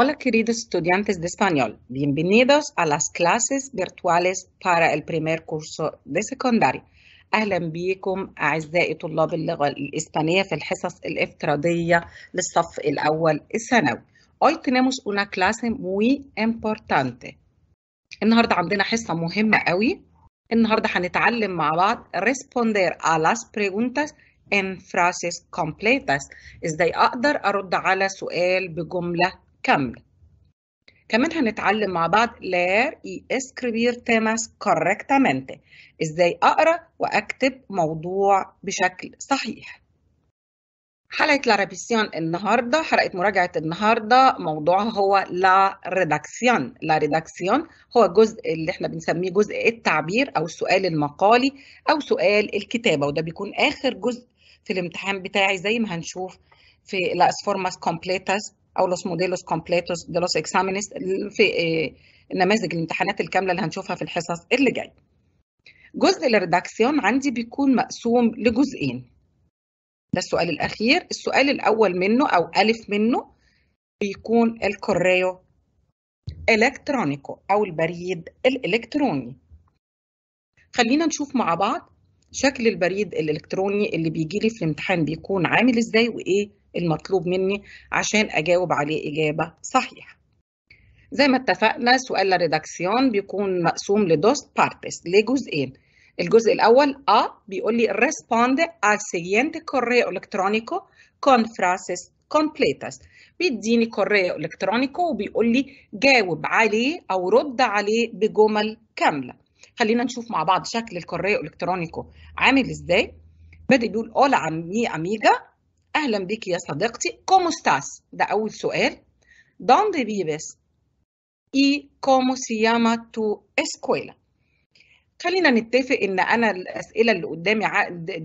Hola queridos estudiantes de español, bienvenidos a las clases virtuales para el primer curso de secundaria. أهلا بكم أعزائي طلاب اللغة الإسبانية في الحصص الافتراضية للصف الأول الثانوي. Hoy tenemos una clase muy importante. النهاردة عندنا حصة مهمة قوي. النهاردة هنتعلم مع بعض responder a las preguntas en frases completas. إزاي أقدر أرد على سؤال بجملة كمل كمان هنتعلم مع بعض لير اي اسكريبير temas correctamente ازاي اقرا واكتب موضوع بشكل صحيح حلقة لاربيسيون النهاردة حلقة مراجعة النهاردة موضوعها هو لا ريداكسيون لا ريداكسيون هو الجزء اللي احنا بنسميه جزء التعبير أو السؤال المقالي أو سؤال الكتابة وده بيكون آخر جزء في الامتحان بتاعي زي ما هنشوف في لاس فورماس كومبليتاس او لوس موديلوس كومبليتوس دي لوس اكزامينس في نماذج الامتحانات الكامله اللي هنشوفها في الحصص اللي جايه. جزء الريداكسيون عندي بيكون مقسوم لجزئين. ده السؤال الاخير، السؤال الاول منه او الف منه بيكون الكوريو الكترونيكو او البريد الالكتروني. خلينا نشوف مع بعض شكل البريد الالكتروني اللي بيجي لي في الامتحان بيكون عامل ازاي وايه المطلوب مني عشان أجاوب عليه إجابة صحيحة زي ما اتفقنا سؤال الريدكسيون بيكون مقسوم لدوس بارتس لجزئين الجزء الأول أ آه، بيقول لي respond al siguiente correo electrónico con frases completas بيديني كوريه الكترونيكو وبيقول لي جاوب عليه او رد عليه بجمل كامله خلينا نشوف مع بعض شكل الكوريو الكترونيكو عامل ازاي بادئ بيقول اول عمي اميجا أهلا بك يا صديقتي كومو ستاس ده أول سؤال ¿Dónde vives? اي كومو se تو اسكويلا خلينا نتفق ان انا الاسئله اللي قدامي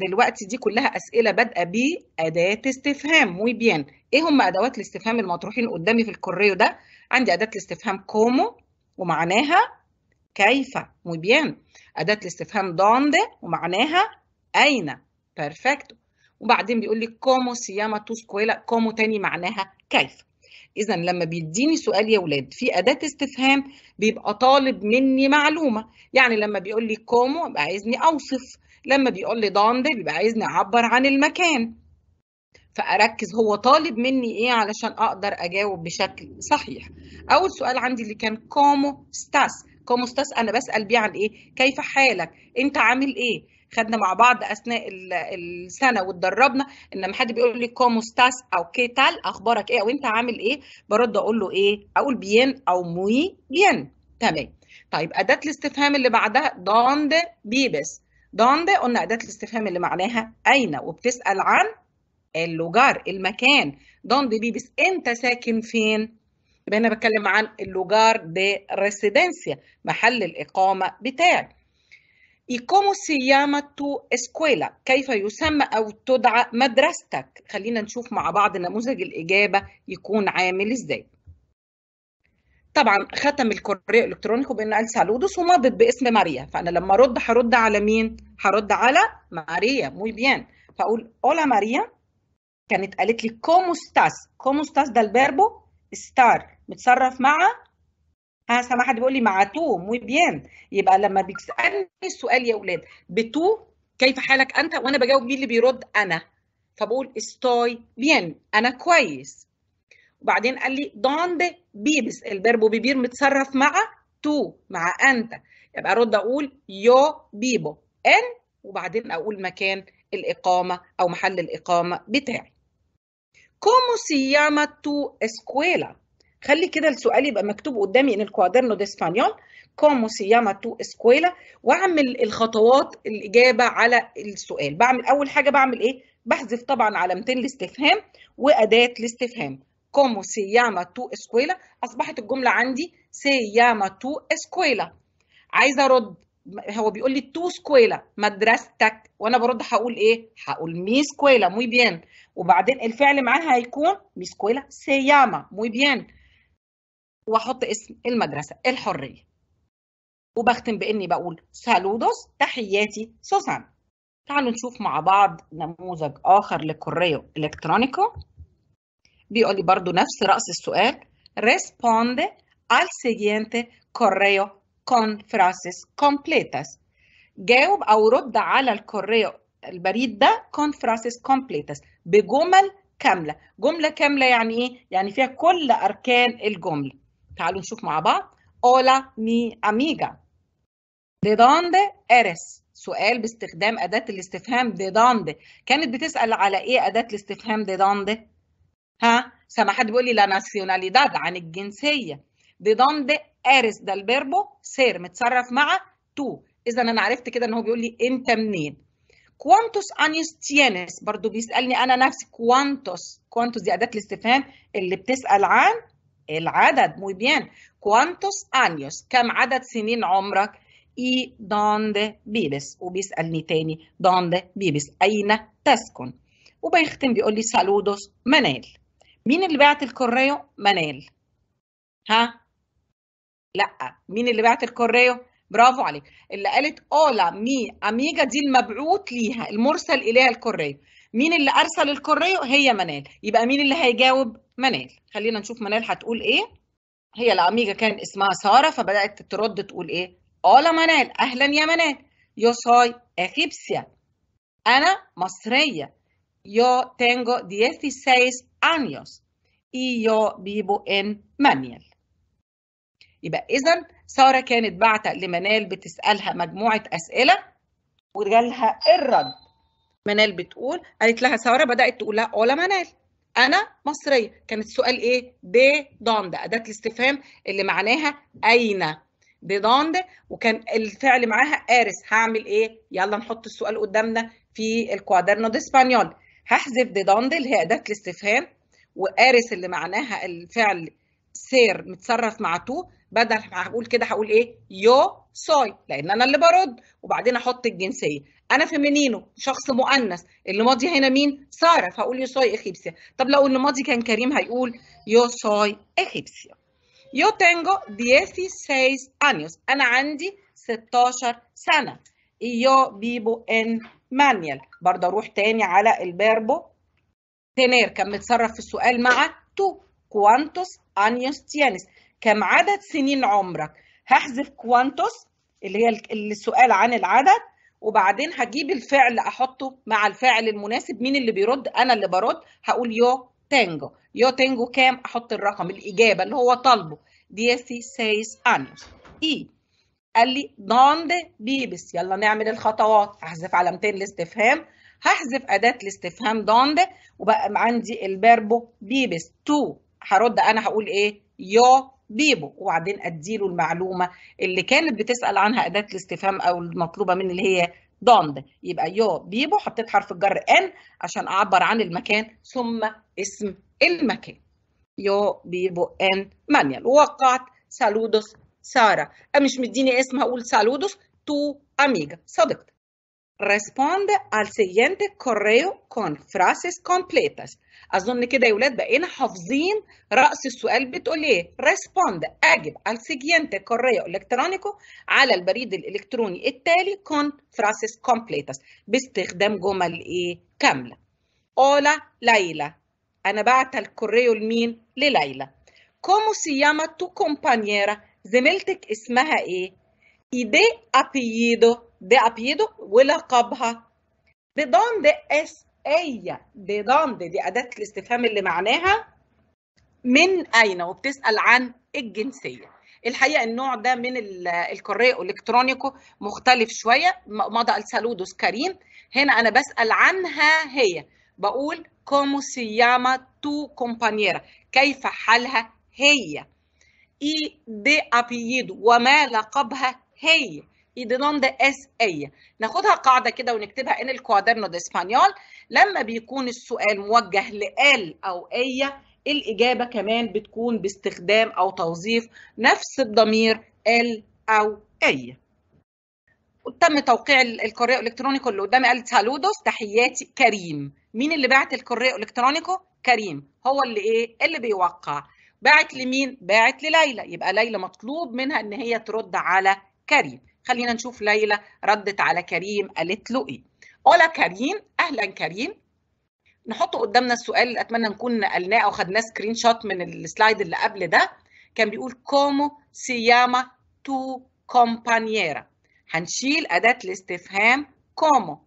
دلوقتي دي كلها اسئله بادئه باداه استفهام مو بيان ايه هم ادوات الاستفهام المطروحين قدامي في الكوريو ده عندي اداه الاستفهام كومو ومعناها كيف مو بيان اداه الاستفهام دوند ومعناها اين بيرفكتو وبعدين بيقول لي كومو سياما تو سكويلا كومو تاني معناها كيف اذا لما بيديني سؤال يا ولاد في اداه استفهام بيبقى طالب مني معلومه يعني لما بيقول لي كومو بيبقى عايزني اوصف لما بيقول لي داندي بيبقى عايزني اعبر عن المكان فاركز هو طالب مني ايه علشان اقدر اجاوب بشكل صحيح اول سؤال عندي اللي كان كومو ستاس كومو ستاس انا بسال بيه عن ايه كيف حالك انت عامل ايه خدنا مع بعض اثناء السنه واتدربنا ان لما حد بيقول لي كوموستاس او كيتال اخبارك ايه او انت عامل ايه برد اقول له ايه اقول بيان او موي بيان تمام طيب اداه الاستفهام اللي بعدها داند بيبس داند قلنا اداه الاستفهام اللي معناها اين وبتسال عن اللوجار المكان داند بيبس انت ساكن فين يبقى انا بتكلم عن اللوجار دي ريسيدنسيا محل الاقامه بتاعي ¿Y cómo se llama tu escuela? كيف يسمى أو تدعى مدرستك؟ خلينا نشوف مع بعض نموذج الإجابة يكون عامل إزاي. طبعا ختم الكورير الالكترونيكو بانه قال سالودوس ومضت باسم ماريا فانا لما ارد هرد على مين هرد على ماريا موي بيان فاقول اولا ماريا كانت قالت لي كومو ستاس كومو ستاس ده الفيربو ستار متصرف مع ها سامع حد بيقول لي مع تو مو بيان يبقى لما بتسالني السؤال يا اولاد بتو كيف حالك انت وانا بجاوب مين اللي بيرد انا فبقول استاي بيان انا كويس وبعدين قال لي دوند بيبس الفيرب بيبير متصرف مع تو مع انت يبقى ارد اقول يو بيبو ان وبعدين اقول مكان الاقامه او محل الاقامه بتاعي كومو سياما تو اسكويلا خلي كده السؤال يبقى مكتوب قدامي ان الكوادرنو دي اسبانيول كومو سياما تو اسكويلا واعمل الخطوات الاجابه على السؤال بعمل اول حاجه بعمل ايه بحذف طبعا علامتين الاستفهام واداه الاستفهام كومو سياما تو اسكويلا اصبحت الجمله عندي سياما تو اسكويلا عايزه ارد هو بيقول لي تو سكويلا مدرستك وانا برد هقول ايه هقول مي سكويلا موي بيان وبعدين الفعل معاها هيكون مي سكويلا سياما موي بيان واحط اسم المدرسه الحريه وبختم باني بقول سالودوس تحياتي سوسان تعالوا نشوف مع بعض نموذج اخر لكوريو الكترونيكو بيقول لي برضو نفس راس السؤال ريسبوند al siguiente correo con frases completas جاوب او رد على الكوريو البريد ده con frases completas بجمل كامله جمله كامله يعني ايه يعني فيها كل اركان الجمله تعالوا نشوف مع بعض اولا مي اميجا دي دوند اريس سؤال باستخدام أداة الاستفهام دي دوند كانت بتسأل على إيه أداة الاستفهام دي دوند ها سامع حد بيقول لي لا ناسيوناليداد عن الجنسية دي دوند اريس ده البيربو سير متصرف مع تو إذا أنا عرفت كده إن هو بيقول لي أنت منين كوانتوس انيس تيانس برضو بيسالني انا نفسي كوانتوس كوانتوس دي اداه الاستفهام اللي بتسال عن العدد muy bien cuántos años كم عدد سنين عمرك y dónde vives وبيسألني تاني dónde vives أين تسكن وبيختم بيقول لي saludos منال مين اللي بعت الكوريو منال ها لا مين اللي بعت الكوريو برافو عليك اللي قالت اولا مي اميجا دي المبعوث ليها المرسل اليها الكوريو مين اللي ارسل الكوريو هي منال يبقى مين اللي هيجاوب منال خلينا نشوف منال هتقول ايه هي العميجة كان اسمها سارة فبدأت ترد تقول ايه اولا آه، منال اهلا يا منال ساي اغيبسيا انا مصرية يو تينجو سايس انيوس اي يو بيبو ان مانيال يبقى اذا ساره كانت بعتة لمنال بتسالها مجموعه اسئله وجالها الرد منال بتقول قالت لها ساره بدات تقول لها اولا آه، منال انا مصريه كانت سؤال ايه دي داند اداه الاستفهام اللي معناها اين دي داند وكان الفعل معاها ارس هعمل ايه يلا نحط السؤال قدامنا في الكوادرنو دي اسبانيول هحذف دي داند اللي هي اداه الاستفهام وارس اللي معناها الفعل سير متصرف مع تو بدل ما هقول كده هقول ايه يو ساي لان انا اللي برد وبعدين احط الجنسيه انا فيمينينو شخص مؤنث اللي ماضي هنا مين ساره يو ساي اخيبسيا طب لو اللي ماضي كان كريم هيقول يو ساي اخيبسيا يو تنجو 16 انيوس انا عندي 16 سنه يو بيبو ان مانيال برضه اروح تاني على البيربو تنير كان متصرف في السؤال مع تو كوانتوس انيوس تيانس كم عدد سنين عمرك هحذف كوانتوس اللي هي السؤال عن العدد وبعدين هجيب الفعل احطه مع الفعل المناسب مين اللي بيرد انا اللي برد هقول يو تانجو يو تانجو كام احط الرقم الاجابه اللي هو طالبه ديسي سايس انيوس اي قال لي دوند بيبس يلا نعمل الخطوات هحذف علامتين الاستفهام هحذف اداه الاستفهام دوند وبقى عندي الباربو بيبس تو هرد انا هقول ايه يو بيبو وبعدين اديله المعلومه اللي كانت بتسال عنها اداه الاستفهام او المطلوبه مني اللي هي دوند يبقى يو بيبو حطيت حرف الجر ان عشان اعبر عن المكان ثم اسم المكان يو بيبو ان مانيال وقعت سالودوس ساره أه، مش مديني اسم هقول سالودوس تو اميجا صدقت responde al siguiente correo con frases completas اظن كده يا ولاد بقينا حافظين راس السؤال بتقول ايه respond اجب al siguiente correo electrónico على البريد الالكتروني التالي con frases completas باستخدام جمل ايه كامله hola ليلى انا بعت الكوريو لمين لليلى كومو se تو tu زميلتك اسمها ايه إيدي أبييدو de apellido ولقبها دي داند اس اي دي داند دي اداه الاستفهام اللي معناها من اين وبتسال عن الجنسيه الحقيقه النوع ده من الكوريو الكترونيكو مختلف شويه مضى السالودوس كريم هنا انا بسال عنها هي بقول كومو سياما تو كومبانيرا كيف حالها هي اي دي ابييدو وما لقبها هي ايديناند اس اي ناخدها قاعده كده ونكتبها ان الكوادرنو دي اسبانيول لما بيكون السؤال موجه لال او اي الاجابه كمان بتكون باستخدام او توظيف نفس الضمير ال او اي وتم توقيع الكوريو الالكترونيكو اللي قدامي قالت سالودوس تحياتي كريم مين اللي بعت الكوريو الالكترونيكو كريم هو اللي ايه اللي بيوقع باعت لمين باعت لليلى يبقى ليلى مطلوب منها ان هي ترد على كريم خلينا نشوف ليلى ردت على كريم قالت له ايه اولا كريم اهلا كريم نحط قدامنا السؤال اللي اتمنى نكون نقلناه او خدناه سكرين شوت من السلايد اللي قبل ده كان بيقول كومو سياما تو كومبانييرا هنشيل اداه الاستفهام كومو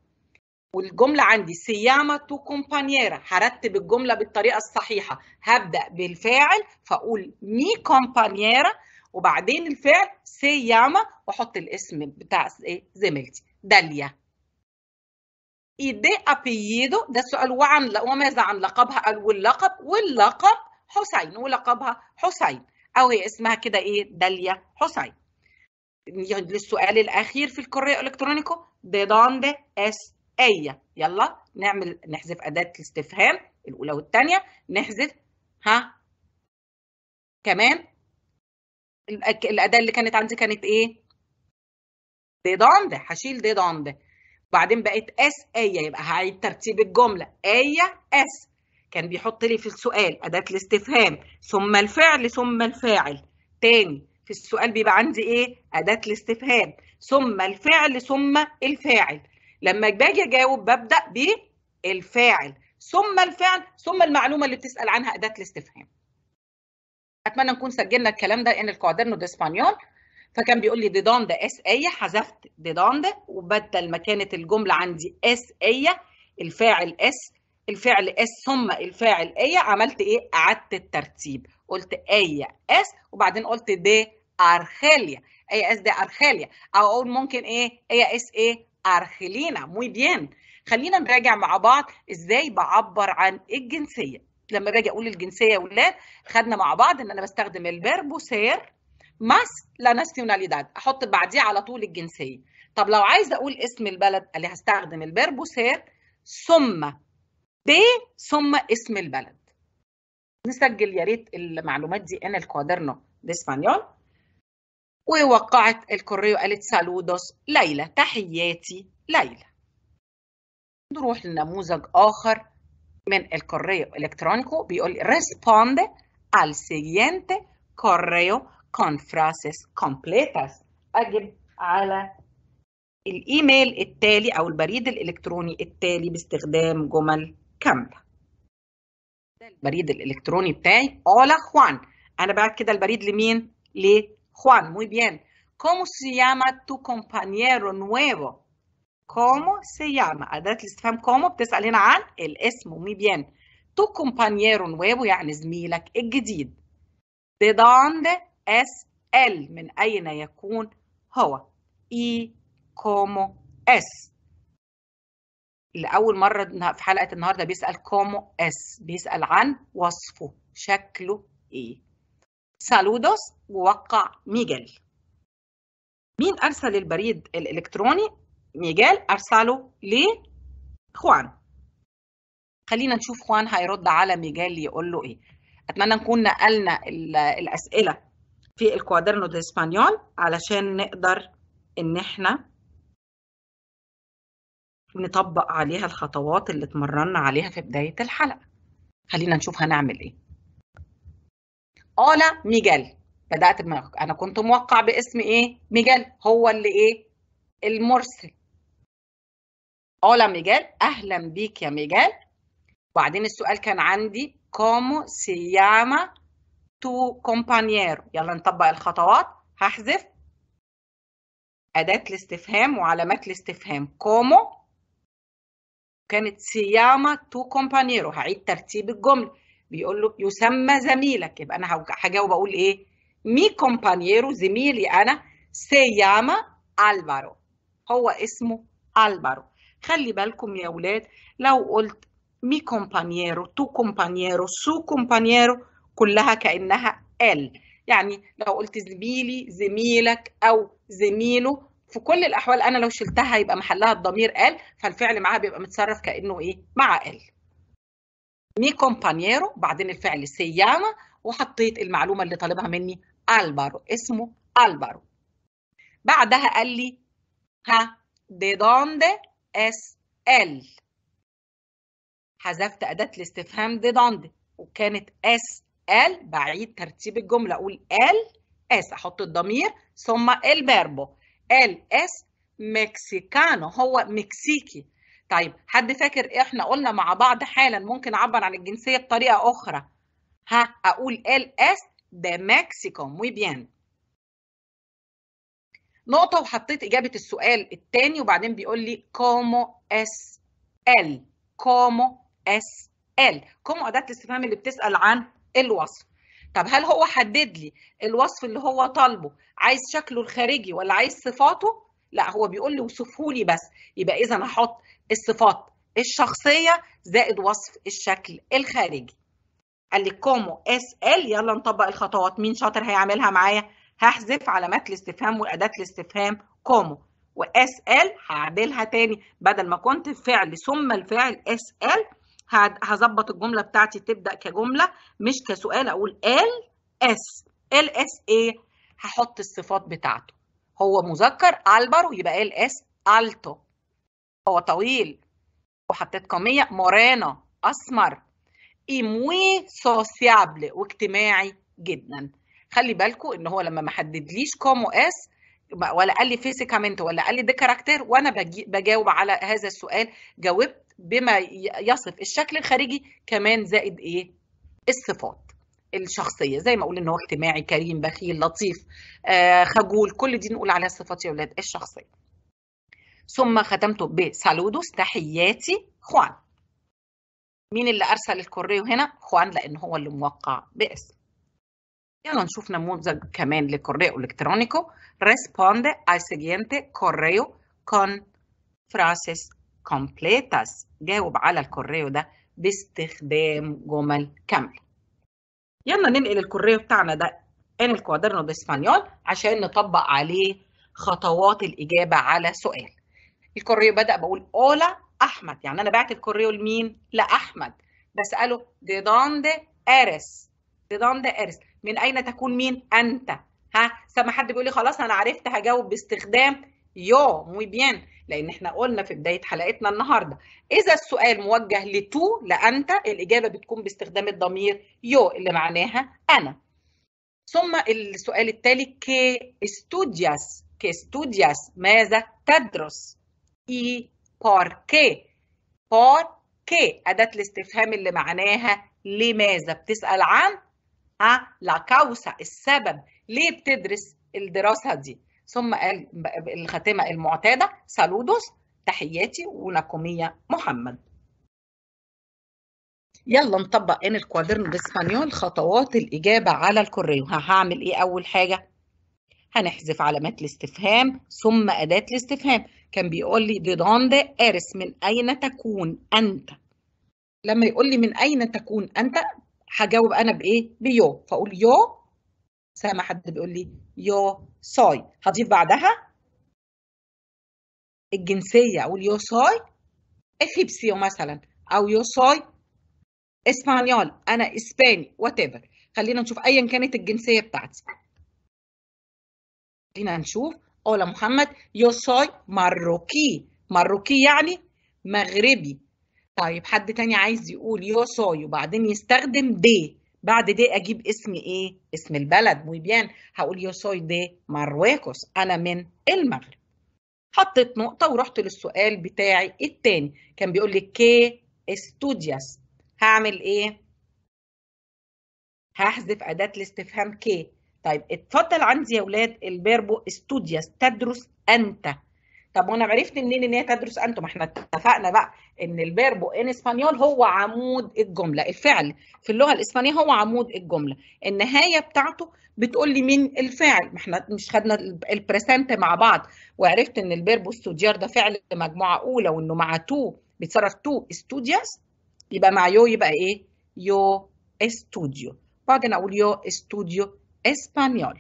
والجمله عندي سياما تو كومبانييرا هرتب الجمله بالطريقه الصحيحه هبدا بالفاعل فاقول مي كومبانييرا وبعدين الفعل سيما واحط الاسم بتاع ايه زميلتي داليا ايدي ابييدو ده السؤال وعن وماذا عن لقبها قال واللقب واللقب حسين ولقبها حسين او هي اسمها كده ايه داليا حسين للسؤال الاخير في الكوريو الكترونيكو دي دونde اس ايه يلا نعمل نحذف اداه الاستفهام الاولى والثانيه نحذف ها كمان الاداه اللي كانت عندي كانت ايه ديد اون ده هشيل ديد اون ده بعدين بقت اس ايه يبقى هعيد ترتيب الجمله ايه اس كان بيحط لي في السؤال اداه الاستفهام ثم الفعل ثم الفاعل تاني في السؤال بيبقى عندي ايه اداه الاستفهام ثم الفعل ثم الفاعل لما باجي اجاوب ببدا بالفاعل ثم الفعل ثم المعلومه اللي بتسال عنها اداه الاستفهام اتمنى نكون سجلنا الكلام ده ان الكوادرنو دي اسبانيول فكان بيقول لي دي دوند اس ايه حذفت دي دوند وبدل ما كانت الجمله عندي اس ايه الفاعل اس الفعل اس ثم الفاعل ايه عملت ايه اعدت الترتيب قلت ايه اس وبعدين قلت دي ارخيليا ايه اس دي ارخيليا او اقول ممكن ايه ايه اس ايه ارخيلينا موي بيان خلينا نراجع مع بعض ازاي بعبر عن الجنسيه لما باجي اقول الجنسيه اولاد خدنا مع بعض ان انا بستخدم الفيربو سير ماس لا ناسيوناليداد احط بعديه على طول الجنسيه طب لو عايز اقول اسم البلد اللي هستخدم الفيربو سير ثم ب ثم اسم البلد نسجل يا ريت المعلومات دي انا الكوادرنو دي اسبانيول ووقعت الكوريو قالت سالودوس ليلى تحياتي ليلى نروح لنموذج اخر من الكوريو الكترونيكو بيقول لي responde al siguiente correo con frases completas اجب على الايميل التالي او البريد الالكتروني التالي باستخدام جمل كامله البريد الالكتروني بتاعي hola Juan انا بعد كده البريد لمين لخوان muy bien ¿Cómo se llama tu compañero nuevo? كومو se أداة الاستفهام كومو بتسأل هنا عن الاسم ومي بيان تو compañero nuevo يعني زميلك الجديد de اس ال من أين يكون هو اي كومو اس لأول مرة في حلقة النهاردة بيسأل كومو اس بيسأل عن وصفه شكله إيه سالودوس ووقع ميجل مين أرسل البريد الإلكتروني ميغيل أرسله لخوان خلينا نشوف خوان هيرد على ميغيل يقول له إيه أتمنى نكون نقلنا الأسئلة في الكوادرنو دي اسبانيول علشان نقدر إن إحنا نطبق عليها الخطوات اللي اتمرنا عليها في بداية الحلقة خلينا نشوف هنعمل إيه أولا ميغيل بدأت بمغ... أنا كنت موقع باسم إيه ميغيل هو اللي إيه المرسل Hola ميجال أهلا بيك يا ميجال وبعدين السؤال كان عندي كومو سياما تو tu يلا نطبق الخطوات هحذف أداة الاستفهام وعلامات الاستفهام كومو كانت سياما تو كومبانيرو هعيد ترتيب الجمله بيقول له يسمى زميلك يبقى انا هجاوب اقول ايه مي كومبانيرو زميلي انا سياما الفارو هو اسمه الفارو خلي بالكم يا ولاد لو قلت مي كومبانييرو تو كومبانييرو سو كومبانييرو كلها كانها ال يعني لو قلت زميلي زميلك او زميله في كل الاحوال انا لو شلتها يبقى محلها الضمير ال فالفعل معاها بيبقى متصرف كانه ايه مع ال مي كومبانييرو بعدين الفعل سياما وحطيت المعلومه اللي طالبها مني البارو اسمه البارو بعدها قال لي ها دي دوندي اس ال حذفت أداة الاستفهام دي دند وكانت اس ال بعيد ترتيب الجملة أقول ال اس أحط الضمير ثم الباربو ال اس مكسيكانو هو مكسيكي طيب حد فاكر احنا قلنا مع بعض حالا ممكن اعبر عن الجنسيه بطريقه اخرى ها اقول ال اس ده مكسيكو موي بيان نقطة وحطيت إجابة السؤال الثاني وبعدين بيقول لي كومو اس ال كومو اس ال كومو أداة الاستفهام اللي بتسأل عن الوصف طب هل هو حدد لي الوصف اللي هو طالبه عايز شكله الخارجي ولا عايز صفاته لا هو بيقول لي وصفه لي بس يبقى إذا هحط الصفات الشخصية زائد وصف الشكل الخارجي قال لي كومو اس ال يلا نطبق الخطوات مين شاطر هيعملها معايا هحذف علامات الاستفهام وأداة الاستفهام كومو واسال هعدلها تاني بدل ما كنت فعل ثم الفعل اسال هظبط الجمله بتاعتي تبدا كجمله مش كسؤال اقول ال اس ال اس ايه هحط الصفات بتاعته هو مذكر البرو يبقى ال اس التو هو طويل وحطيت قاميه مورانا اسمر اي موي سوسيابل واجتماعي جدا خلي بالكم ان هو لما ما حددليش كوم واس ولا قال لي كامنت ولا قال لي دي كاركتير وانا بجاوب على هذا السؤال جاوبت بما يصف الشكل الخارجي كمان زائد ايه الصفات الشخصيه زي ما اقول ان هو اجتماعي كريم بخيل لطيف آه خجول كل دي نقول عليها الصفات يا اولاد الشخصيه ثم ختمته بسالودوس تحياتي خوان مين اللي ارسل الكوريو هنا خوان لان هو اللي موقع باسم يلا نشوف نموذج كمان لكوريو الكترونيكو Responde al siguiente correo con frases completas. جاوب على الكوريو ده باستخدام جمل كاملة. يلا ننقل الكوريو بتاعنا ده ان الكوادرنو دي اسبانيول عشان نطبق عليه خطوات الإجابة على سؤال. الكوريو بدأ بقول أولا أحمد يعني أنا بعت الكوريو لمين؟ لأحمد بسأله دي دوند eres دي دوند eres من اين تكون مين انت ها سما حد بيقول لي خلاص انا عرفت هجاوب باستخدام يو موي بيان لان احنا قلنا في بدايه حلقتنا النهارده اذا السؤال موجه لتو لانت الاجابه بتكون باستخدام الضمير يو اللي معناها انا ثم السؤال التالي كي استوديوس كي استوديوس ماذا تدرس اي بار كي بار كي اداه الاستفهام اللي معناها لماذا بتسال عن ها لا كاوسا السبب ليه بتدرس الدراسة دي ثم قال الخاتمة المعتادة سالودوس تحياتي ونكومية محمد يلا نطبق ان الكوادرن الاسبانيول خطوات الاجابه على الكوريو هعمل ايه اول حاجه هنحذف علامات الاستفهام ثم اداه الاستفهام كان بيقول لي دي دوند ارس من اين تكون انت لما يقول لي من اين تكون انت هجاوب انا بايه بيو فاقول يو سامع حد بيقول لي يو ساي هضيف بعدها الجنسيه اقول يو ساي ايجيبسيو مثلا او يو ساي اسبانيول انا اسباني وات ايفر خلينا نشوف ايا كانت الجنسيه بتاعتي خلينا نشوف اولا محمد يو ساي ماروكي ماروكي يعني مغربي طيب حد تاني عايز يقول يو سوي وبعدين يستخدم دي بعد دي اجيب اسم ايه اسم البلد موي بيان هقول يو سوي دي مارويكوس انا من المغرب حطيت نقطة ورحت للسؤال بتاعي التاني كان بيقول لي كي استودياس هعمل ايه هحذف أداة الاستفهام كي طيب اتفضل عندي يا ولاد الفيربو استودياس تدرس أنت طب وانا عرفت منين ان هي تدرس انتم ما احنا اتفقنا بقى ان الفيربو ان اسبانيول هو عمود الجمله الفعل في اللغه الاسبانيه هو عمود الجمله النهايه بتاعته بتقول لي مين الفاعل ما احنا مش خدنا البريسنت مع بعض وعرفت ان الفيربو استوديار ده فعل مجموعه اولى وانه مع تو بيتصرف تو استوديوس يبقى مع يو يبقى ايه يو استوديو بعدين اقول يو استوديو اسبانيول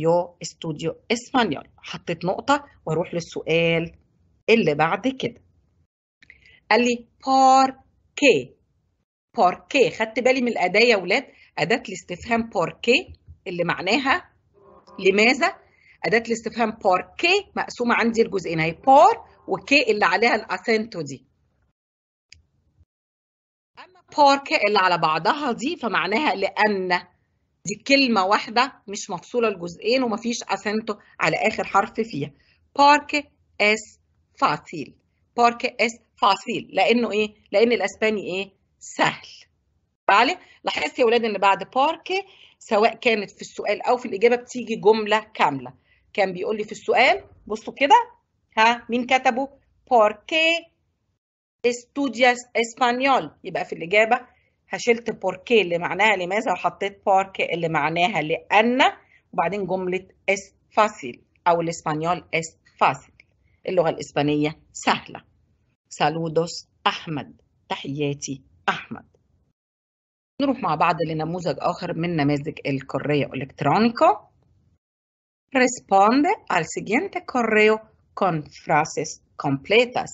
يو استوديو اسبانيول حطيت نقطة واروح للسؤال اللي بعد كده قال لي بار كي بار كي خدت بالي من الأداة يا ولاد أداة الاستفهام بار كي اللي معناها لماذا أداة الاستفهام بار كي مقسومة عندي الجزئين هي بار وكي اللي عليها الأسنتو دي أما اللي على بعضها دي فمعناها لأن دي كلمة واحدة مش مفصولة لجزئين ومفيش أسنتو على آخر حرف فيها بارك اس فاصيل بارك اس فاصيل لأنه إيه؟ لأن الأسباني إيه؟ سهل علي لاحظت يا ولاد إن بعد بارك سواء كانت في السؤال أو في الإجابة بتيجي جملة كاملة كان بيقول لي في السؤال بصوا كده ها مين كتبه؟ باركي استوديا اسبانيول يبقى في الإجابة فشلت بوركي اللي معناها لماذا وحطيت بارك اللي معناها لأن وبعدين جملة اس فاسيل أو الإسبانيول اس فاسيل اللغة الإسبانية سهلة سالودوس أحمد تحياتي أحمد نروح مع بعض لنموذج آخر من نماذج الكورية إلكترونيكو Responde al siguiente correo con frases completas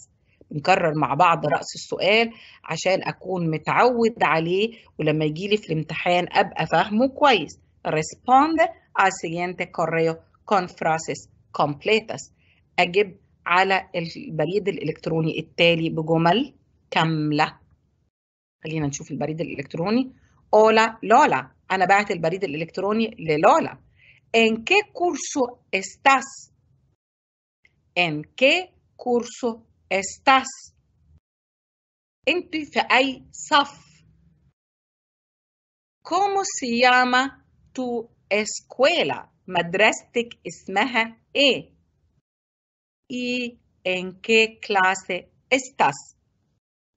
نكرر مع بعض رأس السؤال عشان أكون متعود عليه ولما يجي لي في الامتحان أبقى فاهمه كويس responde al siguiente correo con frases completas أجب على البريد الإلكتروني التالي بجمل كاملة خلينا نشوف البريد الإلكتروني Hola Lola أنا بعت البريد الإلكتروني للولا ¿En qué curso estás? ¿En qué curso estás. en ahí, Saf. ¿Cómo se llama tu escuela? es ismeha e. ¿Y en qué clase estás?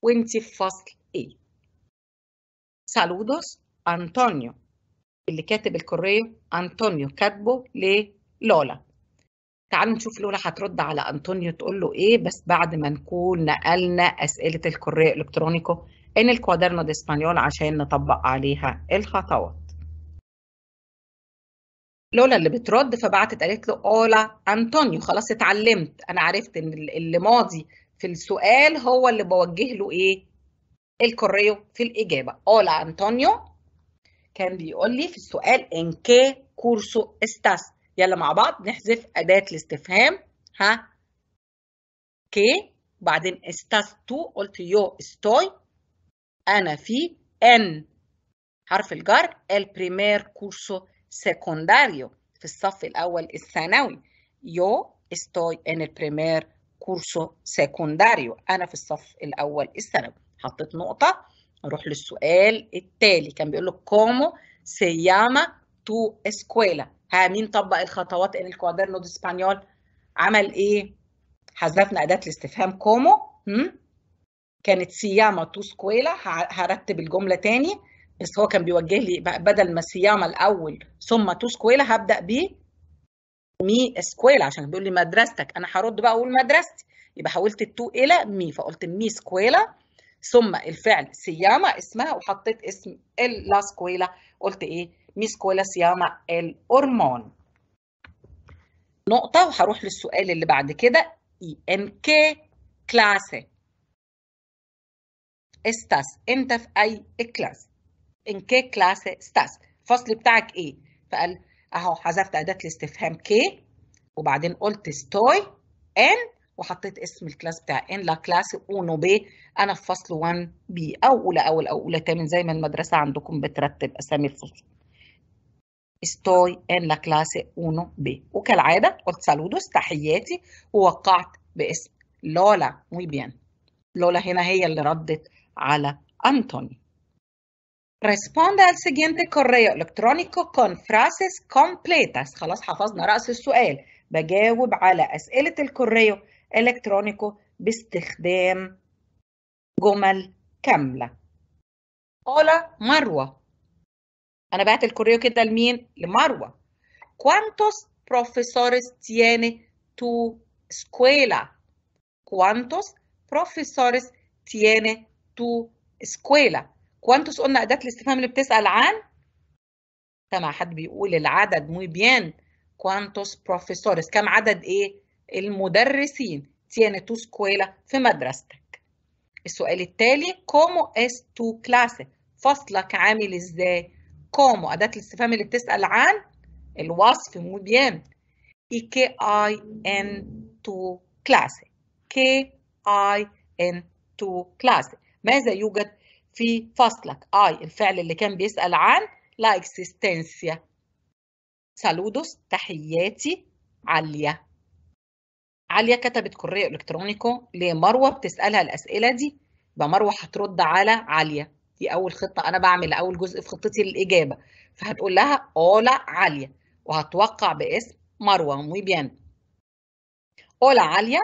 ¿Enti e. Saludos, Antonio. El que del correo, Antonio Carbo le Lola. تعالوا نشوف لولا هترد على أنطونيو تقول له إيه بس بعد ما نكون نقلنا أسئلة الكورية إلكترونيكو إن الكوادرنا دي اسبانيول عشان نطبق عليها الخطوات لولا اللي بترد فبعتت قالت له اولا انطونيو خلاص اتعلمت انا عرفت ان اللي ماضي في السؤال هو اللي بوجه له ايه الكوريو في الاجابه اولا انطونيو كان بيقول لي في السؤال ان كي كورسو استاست يلا مع بعض نحذف أداة الاستفهام ها كي وبعدين استاس تو قلت يو استوي أنا في إن حرف الجر البريمير كورسو سيكونداريو في الصف الأول الثانوي يو استوي إن البريمير كورسو سيكونداريو أنا في الصف الأول الثانوي حطيت نقطة نروح للسؤال التالي كان بيقول لك كومو سياما تو اسكويلا ها مين طبق الخطوات ان الكوادرنو دي اسبانيول عمل ايه حذفنا اداه الاستفهام كومو هم؟ كانت سياما تو سكويلا هرتب الجمله تاني بس هو كان بيوجه لي بدل ما سياما الاول ثم تو سكويلا هبدا ب مي سكويلا عشان بيقول لي مدرستك انا هرد بقى اقول مدرستي يبقى حولت التو الى مي فقلت مي سكويلا ثم الفعل سياما اسمها وحطيت اسم لا سكويلا قلت ايه ميسكولا سياما الهرمون نقطة وهروح للسؤال اللي بعد كده ان كي كلاسي استاس انت في اي كلاس ان كي كلاس استاس الفصل بتاعك ايه فقال اهو حذفت اداه الاستفهام كي وبعدين قلت ستوي ان وحطيت اسم الكلاس بتاع ان لا كلاس اونو بي انا في فصل 1 بي او اولى اول او اولى تامن زي ما المدرسه عندكم بترتب اسامي الفصول Estoy en la clase 1B. وكالعادة قلت saludos تحياتي ووقعت باسم لولا. Muy bien. لولا هنا هي اللي ردت على أنتوني. Responda al siguiente correo electrónico con frases completas. خلاص حفظنا رأس السؤال. بجاوب على أسئلة الكوريو إلكترونيكو باستخدام جمل كاملة. Hola Marwa, انا بعت الكوريو كده لمين لمروه كوانتوس بروفيسورس تياني تو سكويلا كوانتوس بروفيسورس تياني تو سكويلا كوانتوس قلنا اداه الاستفهام اللي بتسال عن كما حد بيقول العدد مو بيان كوانتوس بروفيسورس كم عدد ايه المدرسين تياني تو سكويلا في مدرستك السؤال التالي كومو اس تو clase فصلك عامل ازاي كوم وأداة الاستفهام اللي بتسأل عن الوصف مو بيان اي كي اي ان تو كلاس كي اي ان تو كلاس ماذا يوجد في فصلك I الفعل اللي كان بيسأل عن لا اكسيستنسيا سالودوس تحياتي عليا عليا كتبت كورية إلكترونيكو لمروة بتسألها الأسئلة دي يبقى مروة هترد على عليا دي اول خطه انا بعمل اول جزء في خطتي للاجابه فهتقول لها اولا عاليا وهتوقع باسم مروه موي بيان اولا عاليا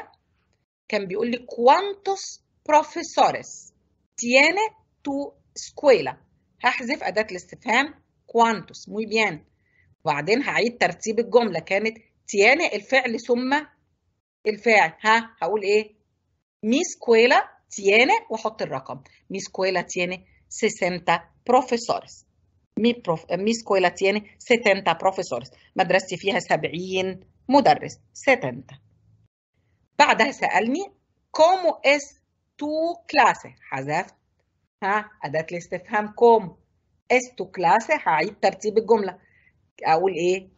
كان بيقول لي كوانتوس بروفيسوريس tiene تو سكويلا هحذف اداه الاستفهام كوانتوس موي بيان وبعدين هعيد ترتيب الجمله كانت tiene الفعل ثم الفاعل ها هقول ايه مي سكويلا تيانه واحط الرقم مي سكويلا تيانه 60 professores. مي بروف... مي scuola تيني 60 professores مدرستي فيها 70 مدرس 70 بعدها سألني كومو اس تو كلاسي حذفت ها أداة الاستفهام كومو اس تو كلاسي هعيد ترتيب الجملة أقول إيه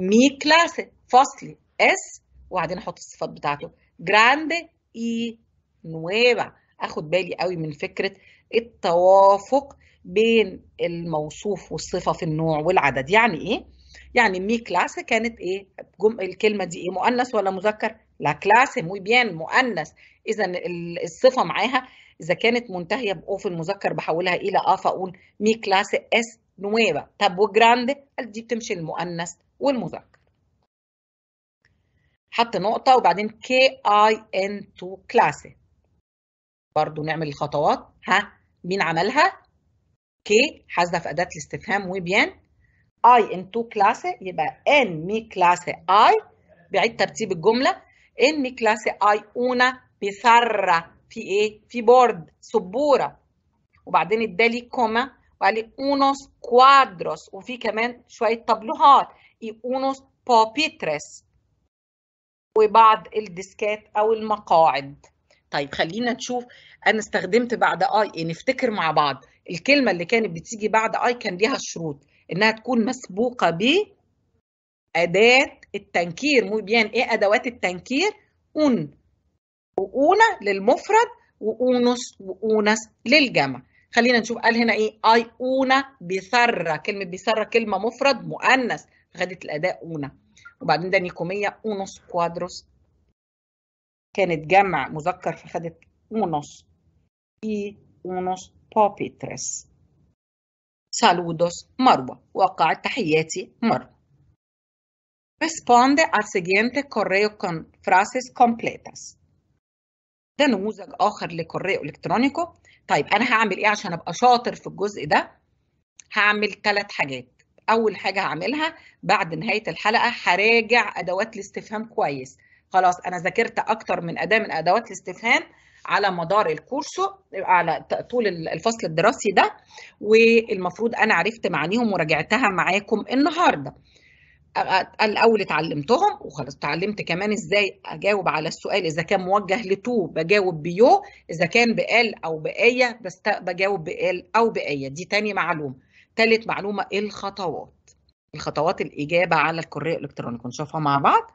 مي كلاسي فصلي اس وبعدين أحط الصفات بتاعته جراند اي نويفا اخد بالي قوي من فكره التوافق بين الموصوف والصفة في النوع والعدد يعني إيه؟ يعني مي كلاس كانت إيه؟ جم... الكلمة دي إيه؟ مؤنث ولا مذكر؟ لا كلاس موي بيان مؤنث إذا الصفة معاها إذا كانت منتهية بأو في المذكر بحولها إلى إيه آ فأقول مي كلاس إس نويفا طب وجراند دي بتمشي المؤنث والمذكر حط نقطة وبعدين كي اي ان تو كلاس برضو نعمل الخطوات ها مين عملها كي حذف أداة الاستفهام وبيان I ان تو class يبقى ان مي كلاس اي بعيد ترتيب الجملة ان مي كلاس اي اونا بثرة في إيه؟ في بورد سبورة وبعدين ادالي كوما وقال لي اونوس كوادروس وفي كمان شوية طبلوهات اونوس بوبيترس وبعض الديسكات أو المقاعد طيب خلينا نشوف انا استخدمت بعد اي نفتكر مع بعض الكلمه اللي كانت بتيجي بعد اي كان ليها شروط انها تكون مسبوقه ب اداه التنكير مو بيان ايه ادوات التنكير اون واونه للمفرد واونس واونس للجمع خلينا نشوف قال هنا ايه اي اونا بثره كلمه بثره كلمه مفرد مؤنث خدت الاداء اونا وبعدين ده نيكوميه اونوس كوادروس كانت جمع مذكر فخدت اونوس اي اونوس pupitres سالودوس مروة وقعت تحياتي مروة Responde al siguiente correo con frases completas. ده نموذج آخر لكوريو إلكترونيكو. طيب أنا هعمل إيه عشان أبقى شاطر في الجزء ده؟ هعمل ثلاث حاجات. أول حاجة هعملها بعد نهاية الحلقة هراجع أدوات الاستفهام كويس. خلاص انا ذاكرت اكتر من اداه من ادوات الاستفهام على مدار الكورسو على طول الفصل الدراسي ده والمفروض انا عرفت معانيهم وراجعتها معاكم النهارده الاول اتعلمتهم وخلاص اتعلمت كمان ازاي اجاوب على السؤال اذا كان موجه لتو بجاوب بيو اذا كان بال او بايه بس بجاوب بال او بايه دي تاني معلومه تالت معلومه الخطوات الخطوات الاجابه على الكوريه الالكترونيك نشوفها مع بعض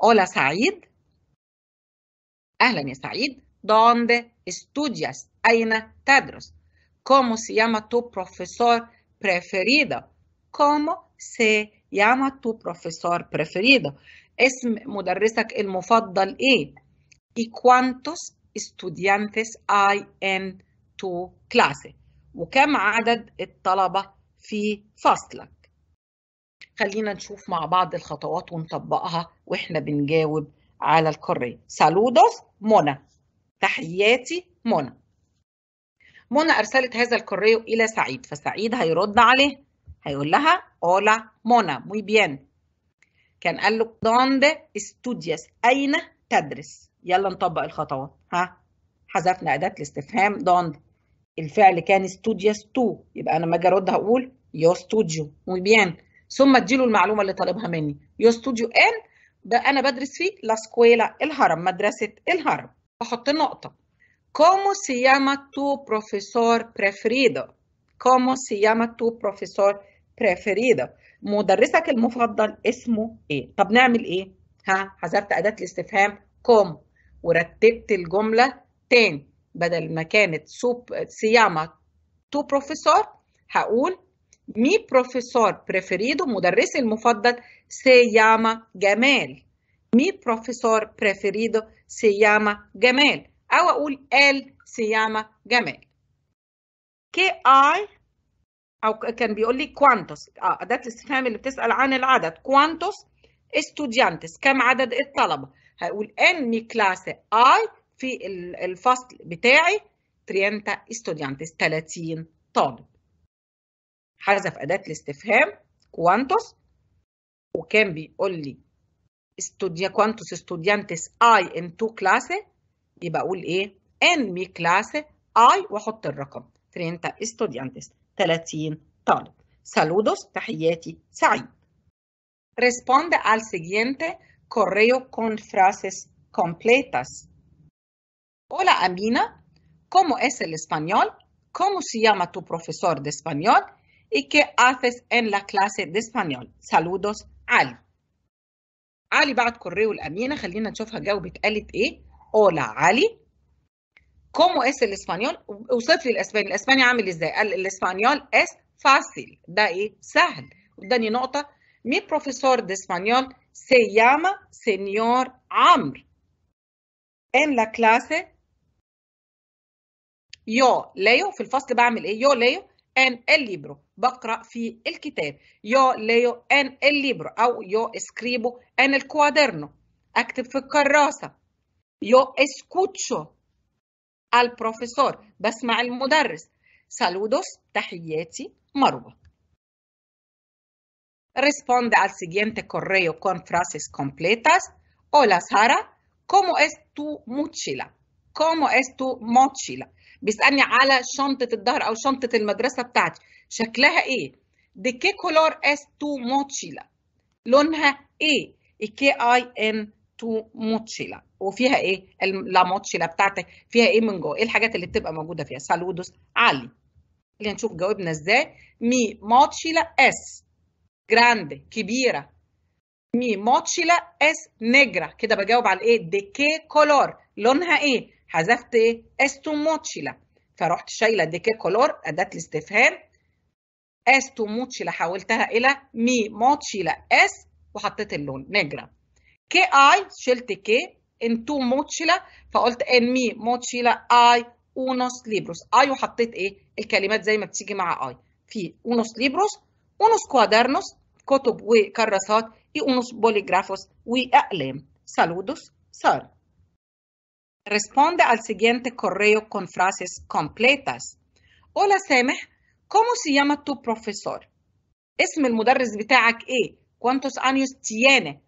Hola, Said. Ahlan, Said. ¿Dónde estudias? Aina Tadros. ¿Cómo se llama tu profesor preferido? ¿Cómo se llama tu profesor preferido? ¿Es اسم مدرسك المفضل ايه؟ ¿Y cuántos estudiantes hay en tu clase؟ وكم عدد en في فصلك؟ خلينا نشوف مع بعض الخطوات ونطبقها واحنا بنجاوب على القارية سالودوس منى تحياتي منى منى أرسلت هذا القارية إلى سعيد فسعيد هيرد عليه هيقول لها اولا منى muy bien كان قال له دوند استوديوس أين تدرس يلا نطبق الخطوات ها حذفنا أداة الاستفهام دوند الفعل كان استوديوس تو يبقى أنا لما أجي أرد هقول يو ستوديو muy bien ثم اديله المعلومه اللي طالبها مني يو ستوديو ان ده انا بدرس فيه لا سكويلا الهرم مدرسه الهرم احط نقطه كومو سياما تو بروفيسور profesor كومو سياما تو بروفيسور profesor مدرسك المفضل اسمه ايه طب نعمل ايه ها حذفت اداه الاستفهام كوم ورتبت الجمله تاني بدل ما كانت سوب سياما تو بروفيسور هقول مي بروفيسور بريفيريدو مدرسي المفضل, se جمال. مي بروفيسور بريفيريدو se جمال. أو أقول ال se جمال. كي اي أو كان بيقول لي كوانتوس. آه أداة الاستفهام اللي بتسأل عن العدد. كوانتوس استوديانتس كم عدد الطلبة؟ هقول ان مي كلاس اي في الفصل بتاعي 30 استوديانتس 30 طالب. حذف أداة الاستفهام كوانتوس وكان بيقول لي استوديا كوانتوس استوديانتس اي ان تو كلاس يبقى اقول ايه ان مي كلاس اي واحط الرقم 30 استوديانتس 30 طالب saludos تحياتي سعيد responde al siguiente correo con frases completas hola Amina ¿cómo es el español? ¿cómo se llama tu profesor de español? y qué haces en la clase de español. Saludos, علي. علي بعت correo الأمينة خلينا نشوفها جاوبت قالت إيه. Hola, علي. ¿Cómo es el español? وصف لي الاسباني، الاسباني عامل ازاي؟ قال الاسبانيول es fácil، ده ايه؟ سهل، واداني نقطة، mi profesor de español se llama señor عمرو. En la clase yo leo في الفصل بعمل ايه؟ yo leo en el libro el yo leo en el libro yo escribo en el cuaderno yo escucho al profesor al المدرس saludos تحياتي marwa. responde al siguiente correo con frases completas hola Sara ¿cómo es tu mochila? ¿cómo es tu mochila? بيسالني على شنطه الظهر او شنطه المدرسه بتاعتي شكلها ايه دي كي كولور اس تو موتشيلا لونها ايه كي اي ان تو موتشيلا وفيها ايه لا موتشيلا بتاعتك فيها ايه من جوه ايه الحاجات اللي بتبقى موجوده فيها سالودوس علي خلينا نشوف جاوبنا ازاي مي موتشيلا اس جراند كبيره مي موتشيلا اس نيجرا كده بجاوب على ايه دي كي كولور لونها ايه حذفت ايه؟ لا فرحت شايله ديكي كولور اداه الاستفهام لا حولتها الى مي موتشيلا اس وحطيت اللون نجرة كي اي شلت كي ان تو موتشيلا فقلت ان مي موتشيلا اي اونوس ليبروس اي وحطيت ايه الكلمات زي ما بتيجي مع اي في اونوس ليبروس اونوس كوادرنوس كتب وكراسات اونوس بوليغرافوس واقلام سالودوس سار Responde al siguiente correo con frases completas. Hola Semeh, ¿cómo se llama tu profesor? ¿Es المدرس بتاعك ¿Cuántos años tiene?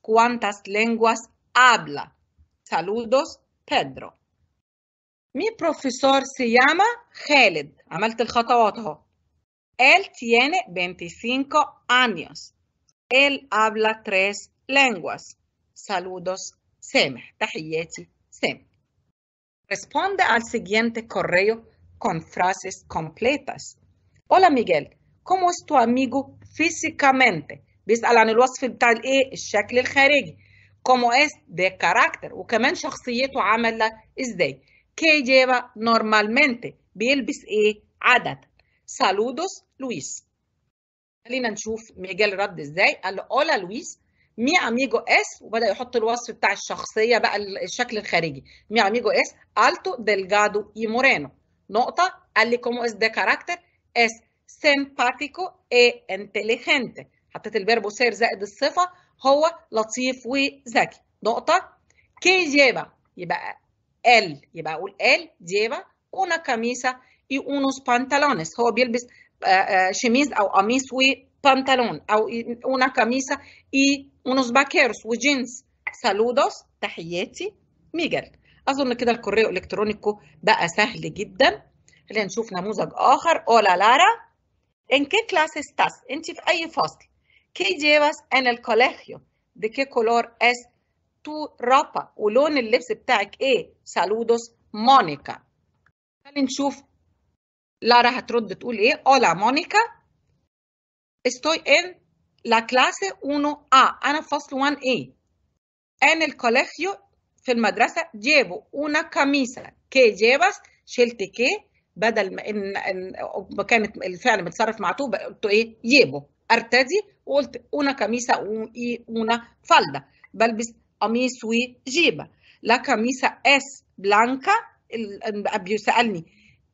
¿Cuántas lenguas habla? Saludos, Pedro. Mi profesor se llama Khaled. Él tiene 25 años. Él habla tres lenguas. Saludos, Semeh. Responde al siguiente correo con frases completas. Hola Miguel, ¿cómo es tu amigo físicamente؟ بيسأل عن الوصف بتاع الايه؟ الشكل الخارجي. ¿Cómo es de carácter? وكمان شخصيته عاملة ازاي؟ ¿Qué lleva normalmente؟ بيلبس ايه؟ عدد. Saludos Luis. Vamos نشوف ver رد ازاي؟ قال hola Luis مي اميجو اس وبدا يحط الوصف بتاع الشخصيه بقى الشكل الخارجي مي اميجو اس التو دلجادو اي مورينو نقطه قال لي كومو اس ده كاركتر اس سيمباتيكو اي انتليجنت حطيت الفيربو سير زائد الصفه هو لطيف وذكي نقطه كي جيبا يبقى ال يبقى اقول ال جيبا una camisa y unos pantalones هو بيلبس آه، آه، شميز او قميص pantalón او una camisa y unos vaqueros وجينز saludos تحياتي ميجل اظن كده الكوريو الإلكترونيكو بقى سهل جدا خلينا نشوف نموذج اخر hola لارا en qué clase estás انت في اي فصل qué llevas en el colegio de qué color es tu ropa ولون اللبس بتاعك ايه saludos مونيكا خلينا نشوف لارا هترد تقول ايه hola مونيكا estoy en la clase 1A أنا فصل 1A en el colegio في المدرسة llevo una camisa que llevas شلت que بدل ما ان, إن كانت الفعل متصرف مع تو قلت ايه ييبو ارتدي وقلت una camisa y una falda بلبس قميص وجيبه لا كاميسا اس بلانكا بيسالني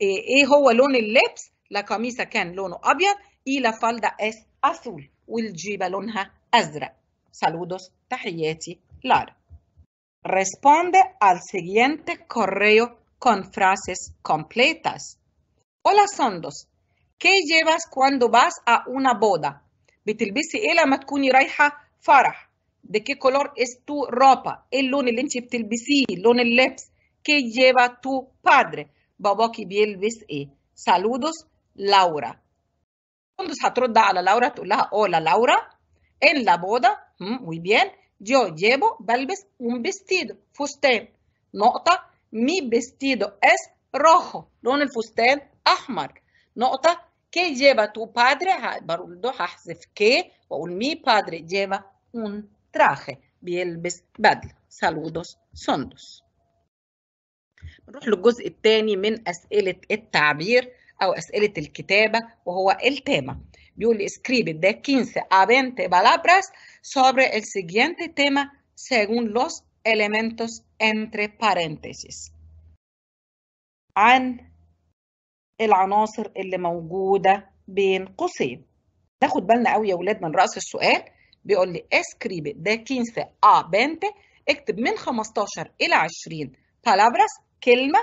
ايه هو لون اللبس La camisa كان لونه ابيض y la falda es azul والجيبه لونها ازرق saludos تحياتي لارا responde al siguiente correo con frases completas hola sondos ¿qué llevas cuando vas a una boda بتلبسي ايه لما تكوني رايحه فرح de qué color es tu ropa, el لون اللي انت بتلبسيه, لون اللبس, qué lleva tu padre, باباكي بيلبس ايه. Saludos, Laura. cuando atroda a la Laura, la hola Laura, en la boda, mm, muy bien, yo llevo un vestido, fustén. Nota, mi vestido es rojo, no el fustén ahmar. Nota, ¿qué lleva tu padre? baruldo hazef que, o mi padre lleva un traje, بيلبس badl. saludos sondos. او اسئله الكتابه وهو التاما بيقول لي اسكريب ده 15 ا 20 palabras sobre el siguiente tema según los elementos entre paréntesis عن العناصر اللي موجوده بين قوسين ناخد بالنا قوي يا اولاد من راس السؤال بيقول لي اسكريب ده 15 ا 20 اكتب من 15 الى 20 palabras كلمه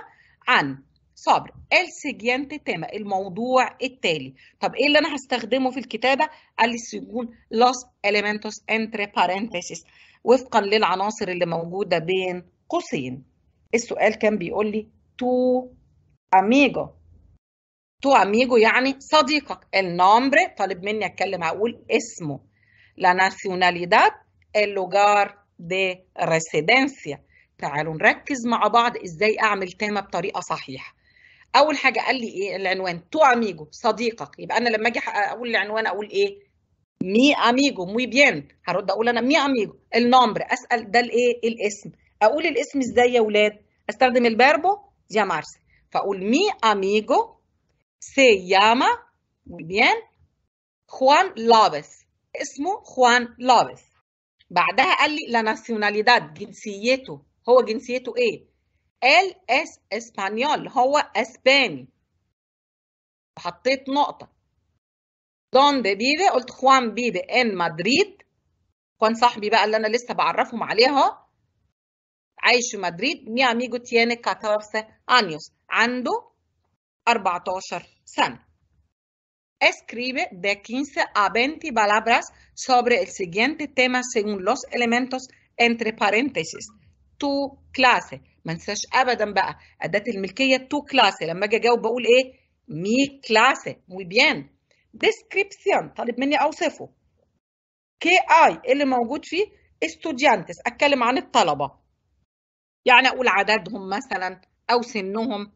عن صبر السيجيانتي تيما الموضوع التالي طب ايه اللي انا هستخدمه في الكتابه قال لي سيجون لاس elementos انتري بارنتيسيس وفقا للعناصر اللي موجوده بين قوسين السؤال كان بيقول لي تو اميجو تو اميجو يعني صديقك النمبر طالب مني اتكلم اقول اسمه لا ناسيوناليداد اللوجار دي ريسيدنسيا تعالوا نركز مع بعض ازاي اعمل تيما بطريقه صحيحه اول حاجه قال لي ايه العنوان تو اميجو صديقك يبقى انا لما اجي اقول العنوان اقول ايه مي اميجو موي بيان هرد اقول انا مي اميجو النمبر اسال ده الايه الاسم اقول الاسم ازاي يا ولاد استخدم الباربو يا llamarse فاقول مي اميجو سي ياما موي بيان خوان لابس اسمه خوان لابس بعدها قال لي لا ناسيوناليداد جنسيته هو جنسيته ايه él es español هو اسباني حطيت نقطة ¿Dónde vive قلت Juan vive en Madrid Juan, صاحبي بقى اللي أنا لسه بعرفهم عليها عايش في مدريد mi amigo tiene 14 años عنده 14 سنة escribe de 15 a 20 palabras sobre el siguiente tema según los elementos entre paréntesis. تو كلاس ما انساش ابدا بقى اداه الملكيه تو كلاس لما اجي اجاوب بقول ايه مي كلاس موي بيان ديسكريبسيون طالب مني اوصفه كي اي اللي موجود فيه استوديانتس اتكلم عن الطلبه يعني اقول عددهم مثلا او سنهم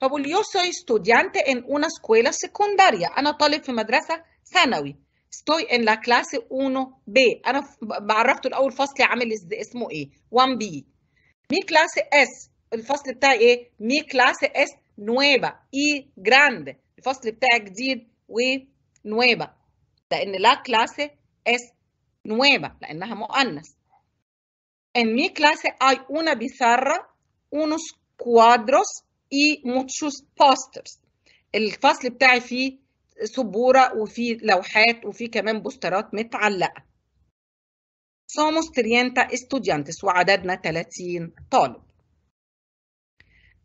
طب اليو سوي ستوديانت ان اون سكويلا سيكونداريا انا طالب في مدرسه ثانوي estoy en la clase 1B انا بعرفته الاول فصلي عامل اسمه ايه 1B mi clase es الفصل بتاعي ايه mi clase es nueva y grande الفصل بتاعي جديد ونويبا لان لا clase es nueva لانها مؤنث en mi clase hay una pizarra unos cuadros y muchos posters الفصل بتاعي فيه سبوره وفي لوحات وفي كمان بوسترات متعلقه Somos 30 estudiantes وعددنا 30 طالب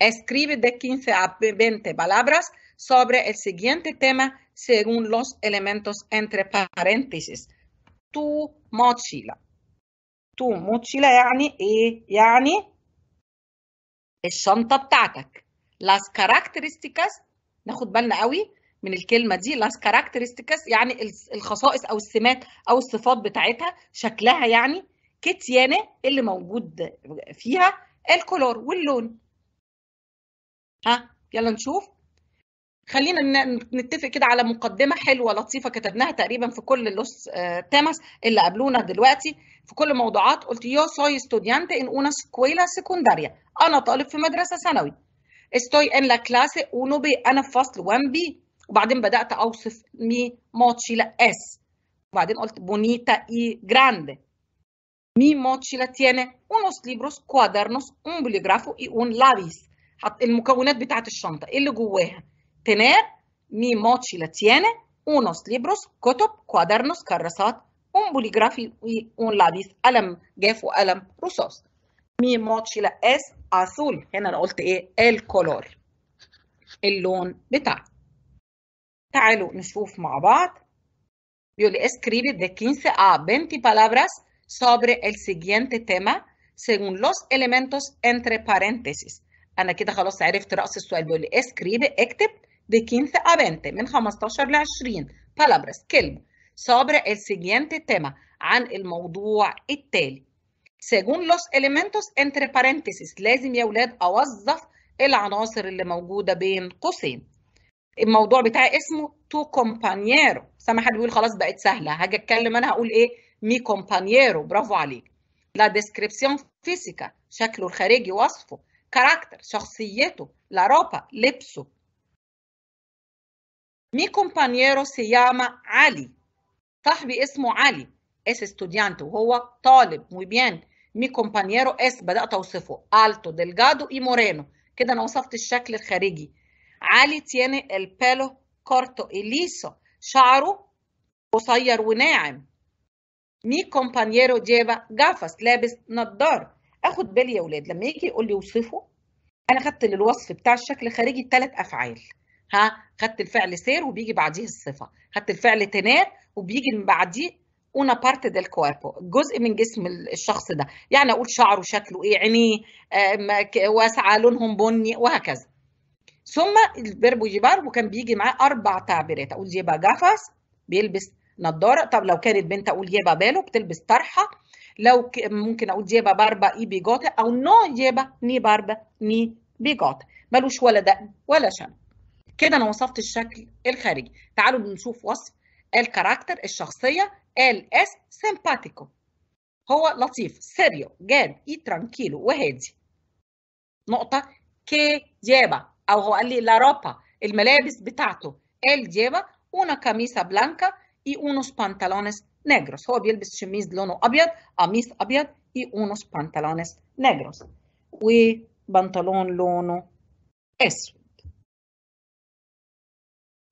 Escribe de 15 a 20 palabras sobre el siguiente tema según los elementos entre paréntesis. Tu mochila. Tu mochila يعني ايه؟ يعني الشنطة بتاعتك. Las características ناخد بالنا قوي من الكلمه دي لاس كاركترستيكس يعني الخصائص او السمات او الصفات بتاعتها شكلها يعني كتيانه اللي موجود فيها الكولور واللون ها يلا نشوف خلينا نتفق كده على مقدمة حلوة لطيفة كتبناها تقريبا في كل اللوس تامس آه، اللي قابلونا دلوقتي في كل موضوعات قلت يو سوي ستوديانت ان اونا سكويلا سكونداريا أنا طالب في مدرسة ثانوي استوي ان لا كلاس اونو بي أنا في فصل 1 بي وبعدين بدات اوصف مي موتشي لا اس وبعدين قلت بونيتا اي جراند مي موتشي لا تياني unos libros, cuadernos, un bolígrafo y un حط المكونات بتاعت الشنطة ايه اللي جواها؟ مي موتشي لا tiene unos libros, كتب, cuadernos, كراسات, un بوليغرافي y un لابيس قلم جاف وقلم رصاص. مي موتشي لا اس اصول هنا انا قلت ايه؟ الكولور اللون بتاعها. تعالوا نشوف مع بعض بيقول لي escribe de 15 a 20 palabras sobre el siguiente tema según los elementos entre paréntesis انا كده خلاص عرفت رأس السؤال بيقول لي escribe اكتب de 15 a 20 من 15 ل 20 palabras كلمة sobre el siguiente tema عن الموضوع التالي según los elementos entre paréntesis لازم يا ولاد اوظف العناصر اللي موجودة بين قوسين الموضوع بتاعي اسمه تو كومبانييرو سامع حد بيقول خلاص بقت سهله هاجي اتكلم انا هقول ايه مي كومبانييرو برافو عليك لا ديسكريبسيون فيزيكا شكله الخارجي وصفه كاركتر شخصيته لا روبا لبسه مي كومبانييرو سياما علي. صاحبي اسمه علي. اس estudiante. وهو طالب. Muy مي كومبانييرو اس بدأت أوصفه. التو ديلجادو اي مورينو كده أنا وصفت الشكل الخارجي. علي tiene el pelo corto y liso. شعره قصير وناعم. مي كومبانييرو جيفا جافاس لابس نضار. اخد بالي يا ولاد لما يجي يقول لي وصفه انا خدت للوصف بتاع الشكل الخارجي ثلاث افعال. ها خدت الفعل سير وبيجي بعديه الصفه خدت الفعل تنار وبيجي من بعديه una parte del corpo جزء من جسم الشخص ده يعني اقول شعره شكله ايه عينيه آه، واسعه لونهم بني وهكذا ثم الفيرب يجيبار وكان بيجي معاه اربع تعبيرات اقول يبا جافاس بيلبس نظاره طب لو كانت بنت اقول يبا بالو بتلبس طرحه لو ك... ممكن اقول يبا باربا اي بيجوت او نو يبا ني باربا ني بيجوت ملوش ولا دقن ولا شن كده انا وصفت الشكل الخارجي تعالوا نشوف وصف الكاركتر الشخصيه ال اس سيمباتيكو هو لطيف سيريو جاد اي ترانكيلو وهادي نقطه كي يابا او هو قال لي لا روبا الملابس بتاعته قال جيبا una camisa blanca اي unos pantalones نيجروس هو بيلبس شميز لونه ابيض قميص ابيض اي unos pantalones نيجروس وبنطلون لونه اسود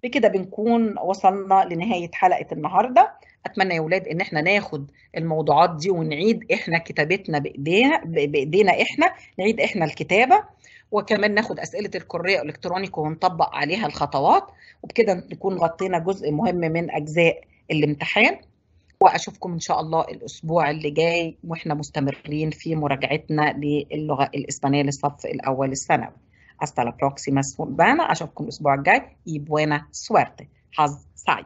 بكده بنكون وصلنا لنهاية حلقة النهاردة أتمنى يا ولاد إن احنا ناخد الموضوعات دي ونعيد احنا كتابتنا بإيدينا بإيدينا احنا نعيد احنا الكتابة وكمان ناخد اسئله الكوريه الالكترونيك ونطبق عليها الخطوات وبكده نكون غطينا جزء مهم من اجزاء الامتحان واشوفكم ان شاء الله الاسبوع اللي جاي واحنا مستمرين في مراجعتنا للغه الاسبانيه للصف الاول الثانوي hasta la próxima semana اشوفكم الاسبوع الجاي y buena suerte حظ سعيد